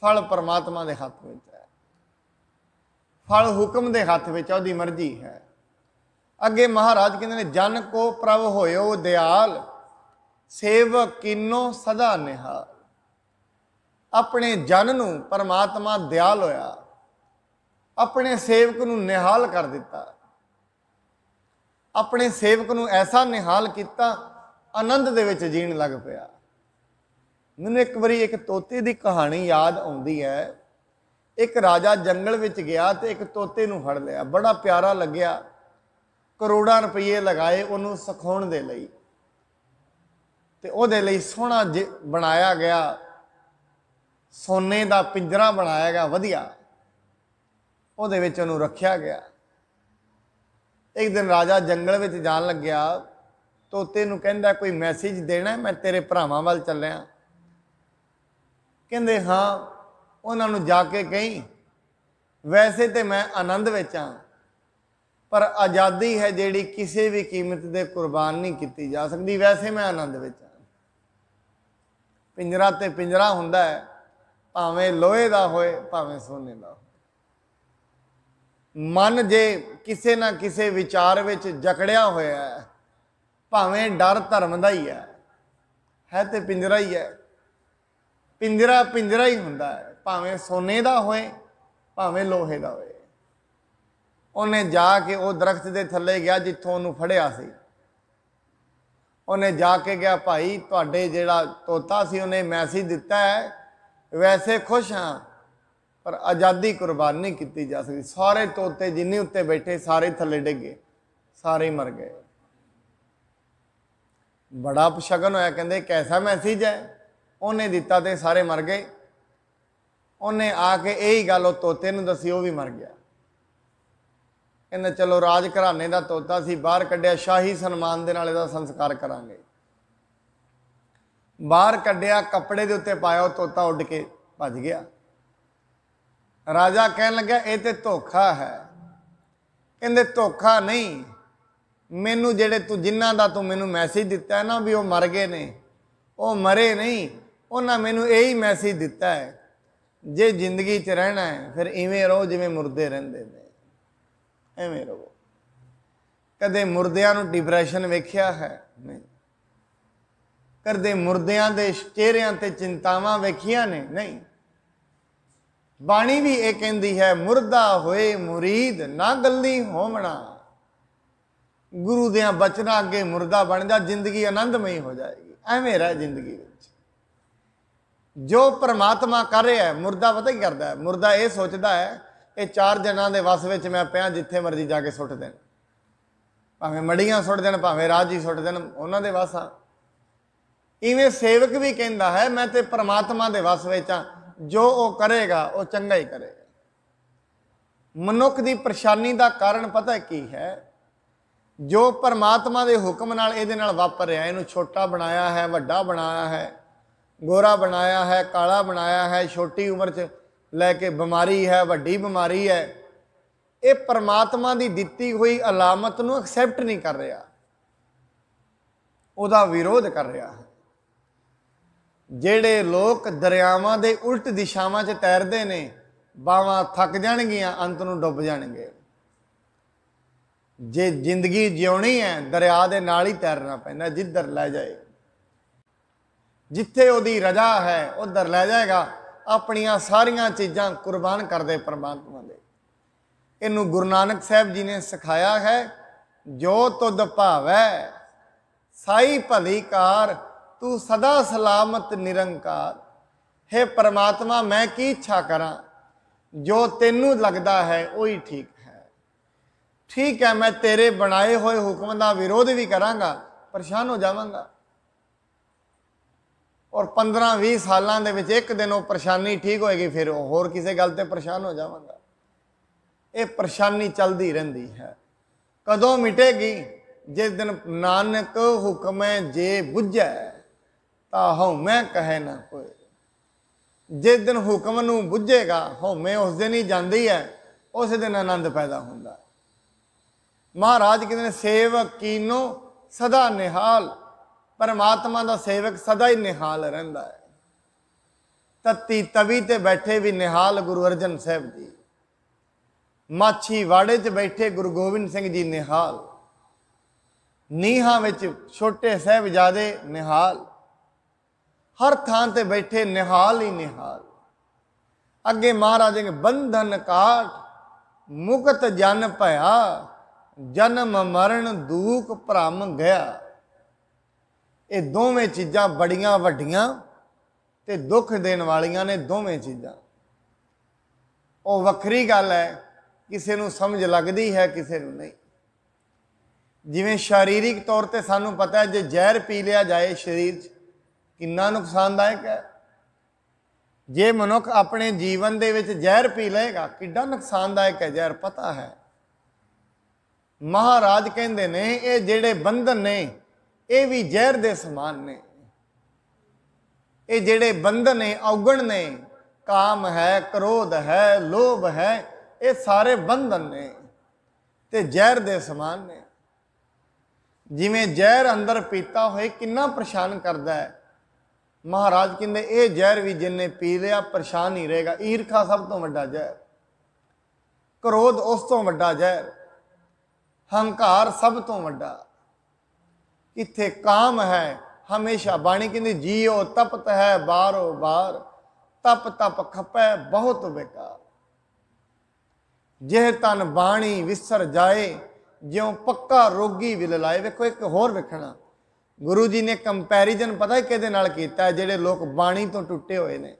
[SPEAKER 1] ਫਲ ਪਰਮਾਤਮਾ ਦੇ ਹੱਥ ਵਿੱਚ ਹੈ ਫਲ ਹੁਕਮ ਦੇ ਹੱਥ ਵਿੱਚ ਉਹਦੀ ਮਰਜ਼ੀ ਹੈ ਅੱਗੇ ਮਹਾਰਾਜ ਕਹਿੰਦੇ ਨੇ ਜਨ ਕੋ ਪ੍ਰਭ ਹੋਇਓ ਦਿਆਲ ਸੇਵਕ ਕਿਨੋ ਸਦਾ ਨਿਹਾਲ ਆਪਣੇ ਜਨ ਨੂੰ ਪਰਮਾਤਮਾ ਦਿਆਲ ਹੋਇਆ ਆਪਣੇ ਸੇਵਕ ਨੂੰ ਨਿਹਾਲ ਕਰ ਦਿੱਤਾ ਆਪਣੇ ਸੇਵਕ ਨੂੰ ਐਸਾ ਨਿਹਾਲ ਕੀਤਾ ਆਨੰਦ ਦੇ ਵਿੱਚ ਜੀਣ ਲੱਗ ਪਿਆ ਮੈਨੂੰ ਇੱਕ ਵਾਰੀ ਇੱਕ ਤੋਤੇ ਦੀ ਕਹਾਣੀ ਯਾਦ ਆਉਂਦੀ ਹੈ ਇੱਕ ਰਾਜਾ ਜੰਗਲ ਵਿੱਚ ਗਿਆ ਤੇ ਇੱਕ ਤੋਤੇ ਨੂੰ ਫੜ ਲਿਆ ਬੜਾ ਪਿਆਰਾ ਲੱਗਿਆ ਕਰੋੜਾਂ ਰੁਪਏ ਲਗਾਏ ਉਹਨੂੰ ਸਿਖਾਉਣ ਦੇ ਲਈ ਤੇ ਉਹਦੇ ਲਈ ਸੋਹਣਾ ਬਣਾਇਆ ਗਿਆ ਸੋਨੇ ਦਾ ਪਿੰਜਰਾ ਬਣਾਇਆ ਗਿਆ ਵਧੀਆ ਉਹਦੇ ਵਿੱਚ ਉਹਨੂੰ ਰੱਖਿਆ ਗਿਆ ਇੱਕ ਦਿਨ ਰਾਜਾ ਜੰਗਲ ਵਿੱਚ ਜਾਣ ਲੱਗਿਆ ਤੋਤੇ ਨੂੰ ਕਹਿੰਦਾ ਕੋਈ ਮੈਸੇਜ ਦੇਣਾ ਮੈਂ ਤੇਰੇ ਭਰਾਵਾਂ ਵੱਲ ਚੱਲਿਆ ਕਹਿੰਦੇ ਹਾਂ ਉਹਨਾਂ ਨੂੰ ਜਾ ਕੇ ਕਹੀਂ ਵੈਸੇ ਤੇ ਮੈਂ ਆਨੰਦ ਵਿੱਚ ਆ ਪਰ ਆਜ਼ਾਦੀ ਹੈ ਜਿਹੜੀ ਕਿਸੇ ਵੀ ਕੀਮਤ ਦੇ ਕੁਰਬਾਨ ਨਹੀਂ ਕੀਤੀ ਜਾ ਸਕਦੀ ਵੈਸੇ ਮੈਂ ਆਨੰਦ ਵਿੱਚ ਆ ਪਿੰਜਰਾ ਤੇ ਪਿੰਜਰਾ ਹੁੰਦਾ ਹੈ ਭਾਵੇਂ ਲੋਹੇ ਦਾ ਹੋਏ ਭਾਵੇਂ ਸੋਨੇ ਦਾ ਮਨ ਜੇ ਕਿਸੇ ਨਾ ਕਿਸੇ ਵਿਚਾਰ ਵਿੱਚ ਜਕੜਿਆ ਹੋਇਆ ਹੈ ਭਾਵੇਂ ਡਰ ਧਰਮ ਦਾ ਹੀ ਹੈ ਹੈ ਤੇ ਪਿੰਜਰਾ ਹੀ ਹੈ ਪਿੰਜਰਾ ਪਿੰਜਰਾ ਹੀ ਹੁੰਦਾ ਹੈ ਭਾਵੇਂ ਸੋਨੇ ਦਾ ਹੋਏ ਭਾਵੇਂ ਲੋਹੇ ਦਾ ਹੋਏ ਉਹਨੇ ਜਾ ਕੇ ਉਹ ਦਰਖਤ ਦੇ ਥੱਲੇ ਗਿਆ ਜਿੱਥੋਂ ਉਹਨੂੰ ਫੜਿਆ ਸੀ ਉਹਨੇ ਜਾ ਕੇ ਗਿਆ ਭਾਈ ਤੁਹਾਡੇ ਜਿਹੜਾ ਤੋਤਾ ਸੀ ਉਹਨੇ ਮੈਸੇਜ ਦਿੱਤਾ ਹੈ ਵੈਸੇ ਖੁਸ਼ ਹਾਂ ਪਰ ਆਜ਼ਾਦੀ ਕੁਰਬਾਨੀ ਕੀਤੀ ਜਾ ਸਕਦੀ ਸਾਰੇ ਤੋਤੇ ਜਿੰਨੇ ਉੱਤੇ ਬੈਠੇ ਸਾਰੇ ਥੱਲੇ ਡਿੱਗੇ ਸਾਰੇ ਮਰ ਗਏ ਬੜਾ ਪਛਗਨ ਹੋਇਆ ਕਹਿੰਦੇ ਕਿਹਦਾ ਮੈਸੇਜ ਹੈ ਉਹਨੇ ਦਿੱਤਾ ਤੇ ਸਾਰੇ ਮਰ ਗਏ ਉਹਨੇ ਆ ਕੇ ਇਹੀ ਗੱਲ ਉਹ ਤੋਤੇ ਨੂੰ ਦੱਸੀ ਉਹ ਵੀ ਮਰ ਗਿਆ ਕਹਿੰਦਾ ਚਲੋ ਰਾਜ ਘਰਾਣੇ ਦਾ ਤੋਤਾ ਸੀ ਬਾਹਰ ਕੱਢਿਆ ਸ਼ਾਹੀ ਸਨਮਾਨ ਦੇ ਨਾਲ ਇਹਦਾ ਸੰਸਕਾਰ ਕਰਾਂਗੇ ਬਾਹਰ ਕੱਢਿਆ ਕੱਪੜੇ ਦੇ ਉੱਤੇ ਪਾਇਆ ਉਹ ਤੋਤਾ ਉੱਡ ਕੇ ਭੱਜ ਗਿਆ ਰਾਜਾ ਕਹਿਣ ਲੱਗਾ ਇਹ ਤੇ ਧੋਖਾ ਹੈ ਕਹਿੰਦੇ ਧੋਖਾ ਨਹੀਂ ਮੈਨੂੰ ਜਿਹੜੇ ਤੂੰ ਜਿਨ੍ਹਾਂ ਦਾ ਤੂੰ ਮੈਨੂੰ ਮੈਸੇਜ ਦਿੱਤਾ ਨਾ ਵੀ ਉਹ ਮਰ ਗਏ ਨੇ ਉਹ ਮਰੇ ਨਹੀਂ ਉਹਨਾਂ ਮੈਨੂੰ ਇਹੀ ਮੈਸੇਜ ਦਿੱਤਾ ਹੈ ਜੇ ਜ਼ਿੰਦਗੀ 'ਚ ਰਹਿਣਾ ਹੈ ਫਿਰ ਇਵੇਂ ਰਹੋ ਜਿਵੇਂ ਮੁਰਦੇ ਰਹਿੰਦੇ ਨੇ ਐਵੇਂ ਰਹੋ ਕਦੇ ਮੁਰਦਿਆਂ ਨੂੰ ਡਿਪਰੈਸ਼ਨ ਵੇਖਿਆ ਹੈ ਨਹੀਂ ਕਰਦੇ ਮੁਰਦਿਆਂ ਦੇ ਚਿਹਰਿਆਂ ਤੇ ਚਿੰਤਾਵਾਂ ਵੇਖੀਆਂ ਨੇ ਨਹੀਂ ਬਾਣੀ ਵੀ ਇਹ ਕਹਿੰਦੀ ਹੈ ਮੁਰਦਾ ਹੋਏ ਮੁਰੀਦ ਨਾ ਗੱਲੀ ਹੋਵਣਾ ਗੁਰੂ ਦੇ ਬਚਨਾਂ ਅੱਗੇ ਮੁਰਦਾ ਬਣ ਜਾ ਜ਼ਿੰਦਗੀ ਆਨੰਦਮਈ ਹੋ ਜਾਏਗੀ ਐਵੇਂ ਰਹਿ ਜ਼ਿੰਦਗੀ ਵਿੱਚ ਜੋ ਪ੍ਰਮਾਤਮਾ ਕਰ ਰਿਹਾ ਹੈ ਮੁਰਦਾ ਪਤਾ ਕੀ ਕਰਦਾ ਹੈ ਮੁਰਦਾ ਇਹ ਸੋਚਦਾ ਹੈ ਇਹ ਚਾਰ ਜਨਾਂ ਦੇ ਵਸ ਵਿੱਚ ਮੈਂ ਪਿਆ ਜਿੱਥੇ ਮਰਜ਼ੀ ਜਾ ਕੇ ਸੁੱਟ ਦੇਣ ਭਾਵੇਂ ਮੜੀਆਂ ਸੁੱਟ ਦੇਣ ਭਾਵੇਂ ਰਾਜੀ ਸੁੱਟ ਦੇਣ ਉਹਨਾਂ ਦੇ ਵਸ ਆ ਇਵੇਂ ਸੇਵਕ ਵੀ ਕਹਿੰਦਾ ਹੈ ਮੈਂ ਤੇ ਪ੍ਰਮਾਤਮਾ ਦੇ ਵਸ ਵਿੱਚ ਆ ਜੋ ਉਹ ਕਰੇਗਾ ਉਹ ਚੰਗਾ ਹੀ ਕਰੇਗਾ ਮਨੁੱਖ ਦੀ ਪਰੇਸ਼ਾਨੀ ਦਾ ਕਾਰਨ ਪਤਾ ਕੀ ਹੈ ਜੋ ਪ੍ਰਮਾਤਮਾ ਦੇ ਹੁਕਮ ਨਾਲ ਇਹਦੇ ਨਾਲ ਵਾਪਰ ਰਿਹਾ ਇਹਨੂੰ ਛੋਟਾ ਬਣਾਇਆ ਹੈ ਵੱਡਾ ਬਣਾਇਆ ਹੈ ਗੋਰਾ ਬਣਾਇਆ ਹੈ ਕਾਲਾ ਬਣਾਇਆ ਹੈ ਛੋਟੀ ਉਮਰ 'ਚ ਲੈ ਕੇ ਬਿਮਾਰੀ ਹੈ ਵੱਡੀ ਬਿਮਾਰੀ ਹੈ ਇਹ ਪਰਮਾਤਮਾ ਦੀ ਦਿੱਤੀ ਹੋਈ ਅਲਾਮਤ ਨੂੰ ਐਕਸੈਪਟ ਨਹੀਂ ਕਰ ਰਿਹਾ ਉਹਦਾ ਵਿਰੋਧ ਕਰ ਰਿਹਾ ਹੈ ਜਿਹੜੇ ਲੋਕ ਦਰਿਆਵਾਂ ਦੇ ਉਲਟ ਦਿਸ਼ਾਵਾਂ 'ਚ ਤੈਰਦੇ ਨੇ ਬਾਵਾ ਥੱਕ ਜਾਣਗੀਆਂ ਅੰਤ ਨੂੰ ਡੁੱਬ ਜਾਣਗੇ ਜੇ ਜ਼ਿੰਦਗੀ ਜਿਉਣੀ ਹੈ ਦਰਿਆ ਦੇ ਨਾਲ ਹੀ ਤੈਰਨਾ ਪੈਂਦਾ ਜਿੱਧਰ ਲੈ ਜਾਏ ਜਿੱਥੇ ਉਹਦੀ ਰਜ਼ਾ ਹੈ ਉਧਰ ਲੈ ਜਾਏਗਾ ਆਪਣੀਆਂ ਸਾਰੀਆਂ ਚੀਜ਼ਾਂ ਕੁਰਬਾਨ ਕਰਦੇ ਪਰਮਾਤਮਾ ਦੇ ਇਹਨੂੰ ਗੁਰੂ ਨਾਨਕ ਸਾਹਿਬ ਜੀ ਨੇ ਸਿਖਾਇਆ ਹੈ ਜੋ ਤੁਧ ਭਾਵੈ ਸਾਈ ਭਲੀ ਕਾਰ ਤੂੰ ਸਦਾ ਸਲਾਮਤ ਨਿਰੰਕਾਰ ਹੈ ਪਰਮਾਤਮਾ ਮੈਂ ਕੀ ਇੱਛਾ ਕਰਾਂ ਜੋ ਤੈਨੂੰ ਲੱਗਦਾ ਹੈ ਉਹੀ ਠੀਕ ਹੈ ਠੀਕ ਹੈ ਮੈਂ ਤੇਰੇ ਬਣਾਏ ਹੋਏ ਹੁਕਮ ਦਾ ਵਿਰੋਧ ਵੀ ਕਰਾਂਗਾ ਪਰੇਸ਼ਾਨ ਹੋ ਜਾਵਾਂਗਾ ਔਰ 15-20 ਸਾਲਾਂ ਦੇ ਵਿੱਚ ਇੱਕ ਦਿਨ ਉਹ ਪਰੇਸ਼ਾਨੀ ਠੀਕ ਹੋਏਗੀ ਫਿਰ ਹੋਰ ਕਿਸੇ ਗੱਲ ਤੇ ਪਰੇਸ਼ਾਨ ਹੋ ਜਾਵਾਂਗਾ ਇਹ ਪਰੇਸ਼ਾਨੀ ਚੱਲਦੀ ਰਹਿੰਦੀ ਹੈ ਕਦੋਂ ਮਿਟੇਗੀ ਜਿਸ ਦਿਨ ਨਾਨਕ ਹੁਕਮੈ ਜੇ ਬੁੱਝੈ ਤਾਂ ਹਉ ਮੈਂ ਕਹੈ ਨਾ ਕੋਈ ਜਿਸ ਦਿਨ ਹੁਕਮ ਨੂੰ ਬੁੱਝੇਗਾ ਮੈਂ ਉਸ ਦਿਨ ਹੀ ਜਾਂਦੀ ਹੈ ਉਸ ਦਿਨ ਆਨੰਦ ਪੈਦਾ ਹੁੰਦਾ ਮਹਾਰਾਜ ਕਹਿੰਦੇ ਨੇ ਸੇਵਕ ਕੀਨੋ ਸਦਾ ਨਿਹਾਲ ਪਰਮਾਤਮਾ ਦਾ ਸੇਵਕ ਸਦਾ ਹੀ ਨਿਹਾਲ ਰਹਿੰਦਾ ਹੈ ਤਤੀ ਤਵੀ ਤੇ ਬੈਠੇ ਵੀ ਨਿਹਾਲ ਗੁਰੂ ਅਰਜਨ ਸਾਹਿਬ ਜੀ ਮਾਛੀ ਵਾੜੇ 'ਚ ਬੈਠੇ ਗੁਰੂ ਗੋਬਿੰਦ ਸਿੰਘ ਜੀ ਨਿਹਾਲ ਨੀਹਾਂ ਵਿੱਚ ਛੋਟੇ ਸਹਿਬਜ਼ਾਦੇ ਨਿਹਾਲ ਹਰ ਥਾਂ ਤੇ ਬੈਠੇ ਨਿਹਾਲ ਹੀ ਨਿਹਾਲ ਅੱਗੇ ਮਹਾਰਾਜ ਨੇ ਬੰਧਨ ਕਾਟ ਮੁਕਤ ਜਨ ਭਇਆ ਜਨਮ ਮਰਨ ਦੂਖ ਭ੍ਰਮ ਗਿਆ ਇਹ ਦੋਵੇਂ ਚੀਜ਼ਾਂ ਬੜੀਆਂ ਵੱਡੀਆਂ ਤੇ ਦੁੱਖ ਦੇਣ ਵਾਲੀਆਂ ਨੇ ਦੋਵੇਂ ਚੀਜ਼ਾਂ ਉਹ ਵੱਖਰੀ ਗੱਲ ਹੈ ਕਿਸੇ ਨੂੰ ਸਮਝ ਲੱਗਦੀ ਹੈ ਕਿਸੇ ਨੂੰ ਨਹੀਂ ਜਿਵੇਂ ਸਰੀਰਿਕ ਤੌਰ ਤੇ ਸਾਨੂੰ ਪਤਾ ਹੈ ਜੇ ਜ਼ਹਿਰ ਪੀ ਲਿਆ ਜਾਏ ਸਰੀਰ 'ਚ ਕਿੰਨਾ ਨੁਕਸਾਨਦਾਇਕ ਹੈ ਜੇ ਮਨੁੱਖ ਆਪਣੇ ਜੀਵਨ ਦੇ ਵਿੱਚ ਜ਼ਹਿਰ ਪੀ ਲਏਗਾ ਕਿੰਨਾ ਨੁਕਸਾਨਦਾਇਕ ਹੈ ਜ਼ਹਿਰ ਪਤਾ ਹੈ ਮਹਾਰਾਜ ਕਹਿੰਦੇ ਨੇ ਇਹ ਜਿਹੜੇ ਬੰਧਨ ਨੇ ਇਹ ਵੀ ਜ਼ਹਿਰ ਦੇ ਸਮਾਨ ਨੇ ਇਹ ਜਿਹੜੇ ਬੰਧਨ ਨੇ ਔਗਣ ਨੇ ਕਾਮ ਹੈ ਕ੍ਰੋਧ ਹੈ ਲੋਭ ਹੈ ਇਹ ਸਾਰੇ ਬੰਧਨ ਨੇ ਤੇ ਜ਼ਹਿਰ ਦੇ ਸਮਾਨ ਨੇ ਜਿਵੇਂ ਜ਼ਹਿਰ ਅੰਦਰ ਪੀਤਾ ਹੋਏ ਕਿੰਨਾ ਪਰੇਸ਼ਾਨ ਕਰਦਾ ਹੈ ਮਹਾਰਾਜ ਕਹਿੰਦੇ ਇਹ ਜ਼ਹਿਰ ਵੀ ਜਿੰਨੇ ਪੀ ਲਿਆ ਪਰੇਸ਼ਾਨ ਹੀ ਰਹੇਗਾ ਈਰਖਾ ਸਭ ਤੋਂ ਵੱਡਾ ਜ਼ਹਿਰ ਕ੍ਰੋਧ ਉਸ ਤੋਂ ਵੱਡਾ ਜ਼ਹਿਰ ਹੰਕਾਰ ਸਭ ਤੋਂ ਵੱਡਾ ਇੱਥੇ ਕਾਮ ਹੈ ਹਮੇਸ਼ਾ ਬਾਣੀ ਕਹਿੰਦੀ ਜੀਉ ਤਪਤ ਹੈ ਬਾਰੋ ਬਾਰ ਤਪ ਤਪ ਖਪੈ ਬਹੁਤ ਬੇਕਾਰ ਜੇ ਤਨ ਬਾਣੀ ਵਿਸਰ ਜਾਏ ਜਿਉ ਪੱਕਾ ਰੋਗੀ ਵਿਲ ਲਾਏ ਵੇਖੋ ਇੱਕ ਹੋਰ ਵੇਖਣਾ ਗੁਰੂ ਜੀ ਨੇ ਕੰਪੈਰੀਜ਼ਨ ਪਤਾ ਕਿਹਦੇ ਨਾਲ ਕੀਤਾ ਜਿਹੜੇ ਲੋਕ ਬਾਣੀ ਤੋਂ ਟੁੱਟੇ ਹੋਏ ਨੇ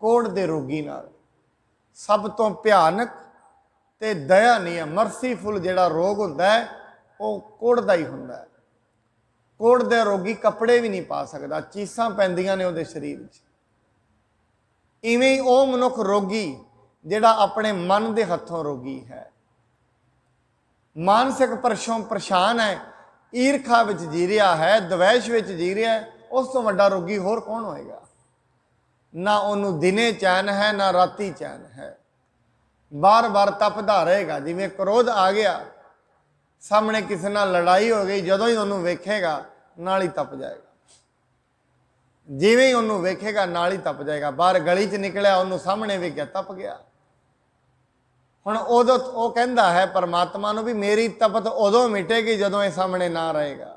[SPEAKER 1] ਕੋੜ ਦੇ ਰੋਗੀ ਨਾਲ ਸਭ ਤੋਂ ਭਿਆਨਕ ਤੇ ਦਇਆ ਨਹੀਂ ਮਰਸੀਫੁਲ ਜਿਹੜਾ ਰੋਗ ਹੁੰਦਾ ਹੈ ਉਹ ਕੋੜ ਦਾ ਹੀ ਹੁੰਦਾ ਹੈ ਕੋੜ ਦੇ ਰੋਗੀ ਕੱਪੜੇ ਵੀ ਨਹੀਂ ਪਾ ਸਕਦਾ ਚੀਸਾਂ ਪੈਂਦੀਆਂ ਨੇ ਉਹਦੇ ਸਰੀਰ 'ਚ ਇਵੇਂ ਹੀ ਉਹ ਮਨੁੱਖ ਰੋਗੀ ਜਿਹੜਾ ਆਪਣੇ ਮਨ ਦੇ ਹੱਥੋਂ ਰੋਗੀ ਹੈ ਮਾਨਸਿਕ ਪਰਸ਼ੋਂ ਪਰੇਸ਼ਾਨ ਹੈ ਈਰਖਾ ਵਿੱਚ ਜੀ ਰਿਹਾ ਹੈ ਦਵੇਸ਼ ਵਿੱਚ ਜੀ ਰਿਹਾ ਹੈ ਉਸ ਤੋਂ ਵੱਡਾ ਰੋਗੀ ਹੋਰ ਕੌਣ ਹੋਏਗਾ ਨਾ ਉਹਨੂੰ ਦਿਨੇ ਚੈਨ ਹੈ ਨਾ ਰਾਤੀ ਚੈਨ ਹੈ ਬਾਰ-ਬਾਰ ਤਪਦਾ ਰਹੇਗਾ ਜਿਵੇਂ ਕ੍ਰੋਧ ਆ ਗਿਆ ਸਾਹਮਣੇ ਕਿਸੇ ਨਾਲ ਲੜਾਈ ਹੋ ਗਈ ਜਦੋਂ ਹੀ ਉਹਨੂੰ ਵੇਖੇਗਾ ਨਾਲ ਹੀ ਤਪ ਜਾਏਗਾ ਜਿਵੇਂ ਹੀ ਉਹਨੂੰ ਵੇਖੇਗਾ ਨਾਲ ਹੀ ਤਪ ਜਾਏਗਾ ਬਾਹਰ ਗਲੀ 'ਚ ਨਿਕਲਿਆ ਉਹਨੂੰ ਸਾਹਮਣੇ ਵੇਖਿਆ ਤਪ ਗਿਆ ਹੁਣ ਉਦੋਂ ਉਹ ਕਹਿੰਦਾ ਹੈ ਪਰਮਾਤਮਾ ਨੂੰ ਵੀ ਮੇਰੀ ਤਪਤ ਉਦੋਂ ਮਿਟੇਗੀ ਜਦੋਂ ਇਹ ਸਾਹਮਣੇ ਨਾ ਰਹੇਗਾ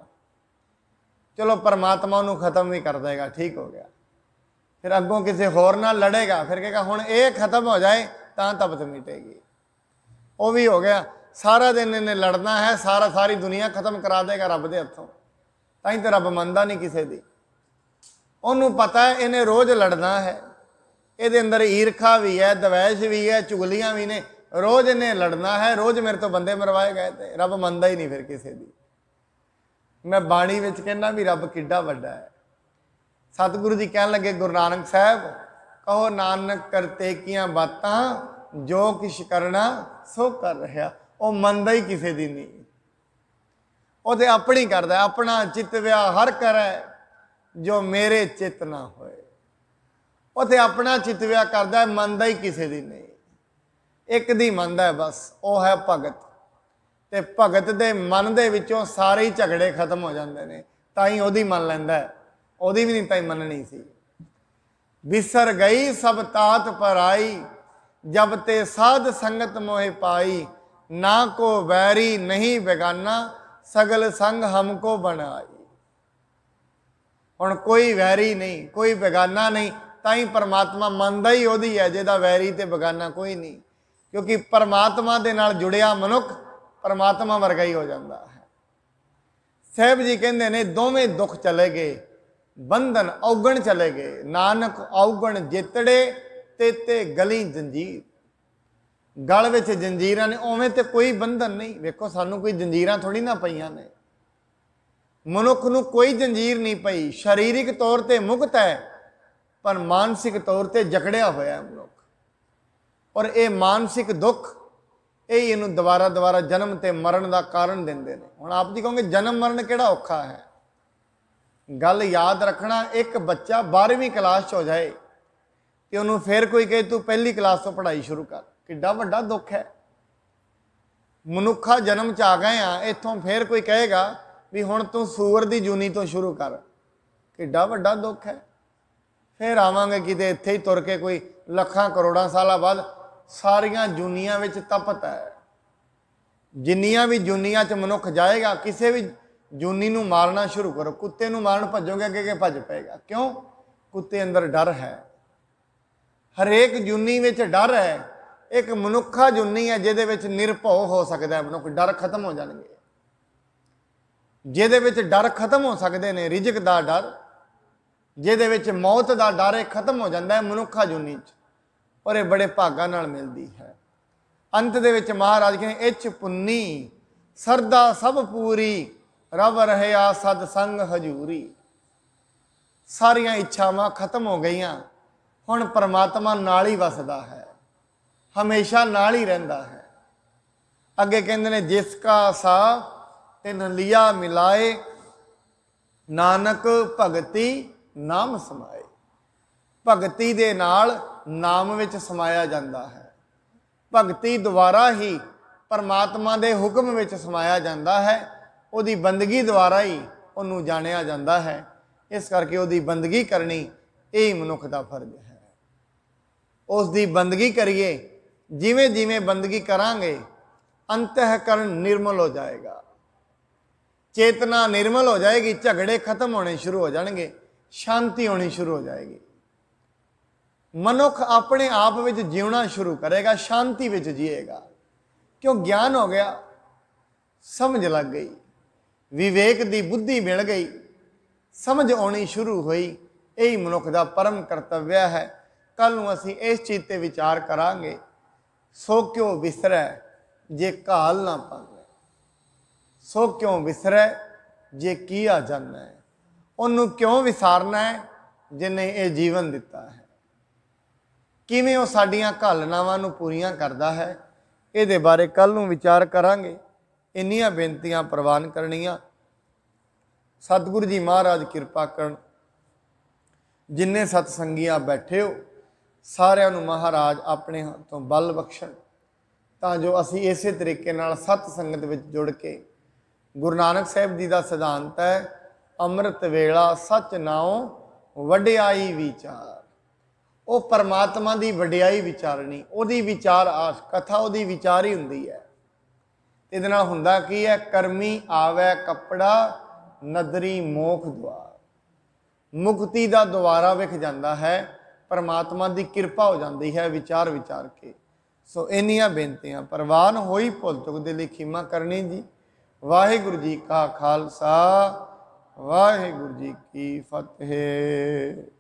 [SPEAKER 1] ਚਲੋ ਪਰਮਾਤਮਾ ਨੂੰ ਖਤਮ ਵੀ ਕਰ ਦੇਗਾ ਠੀਕ ਹੋ ਗਿਆ ਫਿਰ ਅੱਗੋਂ ਕਿਸੇ ਹੋਰ ਨਾਲ ਲੜੇਗਾ ਫਿਰ ਕਹੇਗਾ ਹੁਣ ਇਹ ਖਤਮ ਹੋ ਜਾਏ ਤਾਂ ਤਪਤ ਮਿਟੇਗੀ ਉਹ ਵੀ ਹੋ ਗਿਆ ਸਾਰਾ ਦਿਨ ਇਹਨੇ ਲੜਨਾ ਹੈ ਸਾਰਾ ਸਾਰੀ ਦੁਨੀਆ ਖਤਮ ਕਰਾ ਦੇਗਾ ਰੱਬ ਦੇ ਹੱਥੋਂ ਤਾਂ ਹੀ ਤੇ ਰੱਬ ਮੰਨਦਾ ਨਹੀਂ ਕਿਸੇ ਦੀ ਉਹਨੂੰ ਪਤਾ ਹੈ ਇਹਨੇ ਰੋਜ਼ ਲੜਨਾ ਹੈ ਇਹਦੇ ਅੰਦਰ ਈਰਖਾ ਵੀ ਹੈ ਦਵੈਸ਼ ਵੀ ਹੈ ਚੁਗਲੀਆਂ ਵੀ ਨੇ ਰੋਜ਼ ਇਹਨੇ ਲੜਨਾ ਹੈ ਰੋਜ਼ ਮੇਰੇ ਤੋਂ ਬੰਦੇ ਮਰਵਾਏ ਗਏ ਤੇ ਰੱਬ ਮੰਨਦਾ ਹੀ ਨਹੀਂ ਫਿਰ ਕਿਸੇ ਦੀ ਮੈਂ ਬਾਣੀ ਵਿੱਚ ਕਹਿੰਦਾ ਵੀ ਰੱਬ ਕਿੱਡਾ ਵੱਡਾ ਹੈ ਸਤਿਗੁਰੂ ਜੀ ਕਹਿਣ ਲੱਗੇ ਗੁਰੂ ਨਾਨਕ ਸਾਹਿਬ ਕਹੋ ਨਾਨਕ ਕਰਤੇ ਕੀਆਂ ਬਾਤਾਂ ਜੋ ਕਿਛ ਕਰਨਾ ਸੋ ਕਰ ਰਿਹਾ ਉਹ ਮੰਨਦਾ ਹੀ ਕਿਸੇ ਦੀ ਨਹੀਂ ਉਹ ਤੇ ਆਪਣੀ ਕਰਦਾ ਆਪਣਾ ਚਿਤ ਵਿਆ ਹਰ ਕਰੈ ਜੋ ਮੇਰੇ ਚਿੱਤ ਨਾ ਹੋਏ ਉਹ ਤੇ ਆਪਣਾ ਚਿਤ ਵਿਆ ਕਰਦਾ ਮੰਨਦਾ ਹੀ ਕਿਸੇ ਦੀ ਨਹੀਂ ਇੱਕ ਦੀ ਮੰਨਦਾ ਬਸ ਉਹ ਹੈ ਭਗਤ ਤੇ ਭਗਤ ਦੇ ਮਨ ਦੇ ਵਿੱਚੋਂ ਸਾਰੇ ਹੀ ਝਗੜੇ ਖਤਮ ਹੋ ਜਾਂਦੇ ਨੇ ਤਾਂ ਹੀ ਉਹਦੀ ਮੰਨ ਲੈਂਦਾ ਉਹਦੀ ਵੀ ਨਹੀਂ ਤਾਂ ਹੀ ਮੰਨਣੀ ਸੀ ਵਿਸਰ ਗਈ ਸਭ ਤਾਤ ਪਰ ਆਈ ਜਬ ਤੇ ਸਾਧ ਸੰਗਤ ਮੋਹਿ ਪਾਈ ਨਾ ਕੋ ਵੈਰੀ ਨਹੀਂ ਬੇਗਾਨਾ ਸਗਲ ਸੰਗ ਹਮਕੋ ਬਣਾਈ ਹੁਣ ਕੋਈ ਵੈਰੀ ਨਹੀਂ ਕੋਈ ਬੇਗਾਨਾ ਨਹੀਂ ਤਾਂ ਹੀ ਪਰਮਾਤਮਾ ਮੰਨਦਾ ਹੀ ਉਹਦੀ ਹੈ ਜਿਹਦਾ ਵੈਰੀ ਤੇ ਬੇਗਾਨਾ ਕੋਈ ਨਹੀਂ ਕਿਉਂਕਿ ਪਰਮਾਤਮਾ ਦੇ ਨਾਲ ਜੁੜਿਆ ਮਨੁੱਖ ਪਰਮਾਤਮਾ ਵਰਗਾ ਹੀ ਹੋ ਜਾਂਦਾ ਹੈ ਸਹਿਬ ਜੀ ਕਹਿੰਦੇ ਨੇ ਦੋਵੇਂ ਦੁੱਖ ਚਲੇ ਗਏ ਬੰਧਨ ਔਗਣ ਚਲੇ ਗਏ ਨਾਨਕ ਔਗਣ ਜਿੱਤੜੇ ਤੇ ਤੇ ਗਲੀ ਜੰਜੀਰ ਗਲ ਵਿੱਚ ਜੰਜੀਰਾਂ ਨੇ ਉਵੇਂ ਤੇ ਕੋਈ ਬੰਧਨ ਨਹੀਂ ਵੇਖੋ ਸਾਨੂੰ ਕੋਈ ਜੰਜੀਰਾਂ ਥੋੜੀ ਨਾ ਪਈਆਂ ਨੇ ਮਨੁੱਖ ਨੂੰ ਕੋਈ ਜੰਜੀਰ ਨਹੀਂ ਪਈ ਸਰੀਰਿਕ ਤੌਰ ਤੇ ਮੁਕਤ ਹੈ ਪਰ ਮਾਨਸਿਕ ਤੌਰ ਤੇ ਜਕੜਿਆ ਹੋਇਆ ਹੈ ਮਨੁੱਖ ਔਰ ਇਹ ਮਾਨਸਿਕ ਦੁੱਖ ਇਹ ਇਹਨੂੰ ਦੁਬਾਰਾ ਦੁਬਾਰਾ ਜਨਮ ਤੇ ਮਰਨ ਦਾ ਕਾਰਨ ਦਿੰਦੇ ਨੇ ਹੁਣ ਆਪ ਜੀ ਕਹੋਗੇ ਜਨਮ ਮਰਨ ਕਿਹੜਾ ਔਖਾ ਹੈ ਗੱਲ ਯਾਦ ਰੱਖਣਾ ਇੱਕ ਬੱਚਾ 12ਵੀਂ ਕਲਾਸ ਚ ਹੋ ਜਾਏ ਤੇ ਉਹਨੂੰ ਫੇਰ ਕੋਈ ਕਹੇ ਤੂੰ ਪਹਿਲੀ ਕਲਾਸ ਤੋਂ ਪੜ੍ਹਾਈ ਸ਼ੁਰੂ ਕਰ ਕਿੱਡਾ ਵੱਡਾ ਦੁੱਖ ਹੈ ਮਨੁੱਖਾ ਜਨਮ ਚ ਆ ਗਏ ਆ ਇੱਥੋਂ ਫੇਰ ਕੋਈ ਕਹੇਗਾ ਵੀ ਹੁਣ ਤੂੰ ਸੂਰ ਦੀ ਜੂਨੀ ਤੋਂ ਸ਼ੁਰੂ ਕਰ ਕਿੱਡਾ ਵੱਡਾ ਦੁੱਖ ਹੈ ਫੇਰ ਆਵਾਂਗੇ ਕਿਤੇ ਇੱਥੇ ਹੀ ਤੁਰ ਕੇ ਕੋਈ ਲੱਖਾਂ ਕਰੋੜਾਂ ਸਾਲਾਂ ਬਾਅਦ ਸਾਰੀਆਂ ਜੁਨੀਆਂ ਵਿੱਚ ਤਪਤ ਹੈ ਜਿੰਨੀਆਂ ਵੀ ਜੁਨੀਆਂ 'ਚ ਮਨੁੱਖ ਜਾਏਗਾ ਕਿਸੇ ਵੀ ਜੁਨੀ ਨੂੰ ਮਾਰਨਾ ਸ਼ੁਰੂ ਕਰੋ ਕੁੱਤੇ ਨੂੰ ਮਾਰਨ ਭੱਜੋਗੇ ਅੱਗੇ ਕਿ ਭੱਜ ਪਏਗਾ ਕਿਉਂ ਕੁੱਤੇ ਅੰਦਰ ਡਰ ਹੈ ਹਰੇਕ ਜੁਨੀ ਵਿੱਚ ਡਰ ਹੈ ਇੱਕ ਮਨੁੱਖਾ ਜੁਨੀ ਹੈ ਜਿਹਦੇ ਵਿੱਚ ਨਿਰਭਉ ਹੋ ਸਕਦਾ ਹੈ ਮਨੁੱਖ ਡਰ ਖਤਮ ਹੋ ਜਾਣਗੇ ਜਿਹਦੇ ਵਿੱਚ ਡਰ ਖਤਮ ਹੋ ਸਕਦੇ ਨੇ ਰਿਜਕ ਦਾ ਡਰ ਜਿਹਦੇ ਵਿੱਚ ਮੌਤ ਦਾ ਡਰ ਖਤਮ ਹੋ ਜਾਂਦਾ ਹੈ ਮਨੁੱਖਾ ਜੁਨੀ ਚ ਔਰ ਇਹ ਬੜੇ ਭਾਗਾ ਨਾਲ ਮਿਲਦੀ ਹੈ ਅੰਤ ਦੇ ਵਿੱਚ ਮਹਾਰਾਜ ਕਹਿੰਦੇ ਇਚ ਪੁੰਨੀ ਸਰਦਾ ਸਭ ਪੂਰੀ ਰਵ ਰਹਿਆ ਸਦ ਸੰਗ ਹਜੂਰੀ ਸਾਰੀਆਂ ਇੱਛਾਵਾਂ ਖਤਮ ਹੋ ਗਈਆਂ ਹੁਣ ਪਰਮਾਤਮਾ ਨਾਲ ਹੀ ਵਸਦਾ ਹੈ ਹਮੇਸ਼ਾ ਨਾਲ ਹੀ ਰਹਿੰਦਾ ਹੈ ਅੱਗੇ ਕਹਿੰਦੇ ਨੇ ਜਿਸ ਕਾ ਸਾ ਤਿੰਨ ਲਿਆ ਮਿਲਾਏ ਨਾਨਕ ਭਗਤੀ ਨਾਮ ਸਮਾਏ ਭਗਤੀ ਦੇ ਨਾਲ ਨਾਮ ਵਿੱਚ ਸਮਾਇਆ ਜਾਂਦਾ ਹੈ ਭਗਤੀ ਦੁਆਰਾ ਹੀ ਪਰਮਾਤਮਾ ਦੇ ਹੁਕਮ ਵਿੱਚ ਸਮਾਇਆ ਜਾਂਦਾ ਹੈ ਉਹਦੀ ਬੰਦਗੀ ਦੁਆਰਾ ਹੀ ਉਹਨੂੰ ਜਾਣਿਆ ਜਾਂਦਾ ਹੈ ਇਸ ਕਰਕੇ ਉਹਦੀ ਬੰਦਗੀ ਕਰਨੀ ਇਹ ਮਨੁੱਖ ਦਾ ਫਰਜ਼ ਹੈ ਉਸ ਦੀ ਬੰਦਗੀ ਕਰੀਏ ਜਿਵੇਂ ਜਿਵੇਂ ਬੰਦਗੀ ਕਰਾਂਗੇ ਅੰਤਹਕਰਨ ਨਿਰਮਲ ਹੋ ਜਾਏਗਾ ਚੇਤਨਾ ਨਿਰਮਲ ਹੋ ਜਾਏਗੀ ਝਗੜੇ ਖਤਮ ਹੋਣੇ ਸ਼ੁਰੂ ਹੋ ਜਾਣਗੇ ਸ਼ਾਂਤੀ ਹੋਣੀ ਸ਼ੁਰੂ ਹੋ ਜਾਏਗੀ ਮਨੁੱਖ ਆਪਣੇ ਆਪ ਵਿੱਚ ਜਿਉਣਾ ਸ਼ੁਰੂ ਕਰੇਗਾ ਸ਼ਾਂਤੀ ਵਿੱਚ ਜੀਏਗਾ ਕਿਉਂ ਗਿਆਨ ਹੋ ਗਿਆ ਸਮਝ ਲੱਗ ਗਈ ਵਿਵੇਕ ਦੀ ਬੁੱਧੀ ਮਿਲ ਗਈ ਸਮਝ ਆਉਣੀ ਸ਼ੁਰੂ ਹੋਈ ਇਹ ਮਨੁੱਖ ਦਾ ਪਰਮ ਕਰਤੱਵ ਹੈ ਕੱਲ ਨੂੰ ਅਸੀਂ ਇਸ ਚੀਜ਼ ਤੇ ਵਿਚਾਰ ਕਰਾਂਗੇ ਸੋ ਕਿਉ ਵਿਸਰੈ ਜੇ ਕਾਲ ਨਾ ਪਾਵੇ ਸੋ ਕਿਉ ਵਿਸਰੈ ਜੇ ਕੀ ਆ ਜਾਣਾ ਉਹਨੂੰ ਕਿਉਂ ਵਿਸਾਰਨਾ ਹੈ ਜਿਨੇ ਇਹ ਜੀਵਨ ਦਿੱਤਾ ਹੈ ਕਿਵੇਂ ਉਹ ਸਾਡੀਆਂ ਘਾਲਨਾਵਾਂ ਨੂੰ ਪੂਰੀਆਂ ਕਰਦਾ ਹੈ ਇਹਦੇ ਬਾਰੇ ਕੱਲ ਨੂੰ ਵਿਚਾਰ ਕਰਾਂਗੇ ਇੰਨੀਆਂ ਬੇਨਤੀਆਂ ਪ੍ਰਵਾਨ ਕਰਨੀਆਂ ਸਤਿਗੁਰੂ ਜੀ ਮਹਾਰਾਜ ਕਿਰਪਾ ਕਰਨ ਜਿੰਨੇ ਸਤ ਸੰਗੀਆਂ ਬੈਠੇ ਹੋ ਸਾਰਿਆਂ ਨੂੰ ਮਹਾਰਾਜ ਆਪਣੇ ਹੱਥੋਂ ਬਲ ਬਖਸ਼ਣ ਤਾਂ ਜੋ ਅਸੀਂ ਇਸੇ ਤਰੀਕੇ ਨਾਲ ਸਤ ਸੰਗਤ ਵਿੱਚ ਜੁੜ ਕੇ ਗੁਰੂ ਨਾਨਕ ਸਾਹਿਬ ਜੀ ਦਾ ਸਿਧਾਂਤ ਹੈ ਅੰਮ੍ਰਿਤ ਵੇਲਾ ਸਚ ਨਾਉ ਵਡਿਆਈ ਵਿਚਾਰ ਉਹ ਪਰਮਾਤਮਾ ਦੀ ਵਡਿਆਈ ਵਿਚਾਰਨੀ ਉਹਦੀ ਵਿਚਾਰ ਆਸ ਕਥਾ ਉਹਦੀ ਵਿਚਾਰ ਹੀ ਹੁੰਦੀ ਹੈ ਇਹਦੇ ਨਾਲ ਹੁੰਦਾ ਕੀ ਹੈ ਕਰਮੀ ਆਵੇ ਕਪੜਾ ਨਦਰੀ ਮੋਖ ਦੁਆਰ ਮੁਕਤੀ ਦਾ ਦੁਆਰਾ ਵਿਖ ਜਾਂਦਾ ਹੈ ਪਰਮਾਤਮਾ ਦੀ ਕਿਰਪਾ ਹੋ ਜਾਂਦੀ ਹੈ ਵਿਚਾਰ ਵਿਚਾਰ ਕੇ ਸੋ ਇੰਨੀਆਂ ਬੇਨਤੀਆਂ ਪਰਵਾਨ ਹੋਈ ਭੁੱਲ ਚੁੱਕ ਦੇ ਲਈ ਖਿਮਾ ਕਰਨੀ ਜੀ ਵਾਹਿਗੁਰੂ ਜੀ ਕਾ ਖਾਲਸਾ ਵਾਹਿਗੁਰੂ ਜੀ ਕੀ ਫਤਿਹ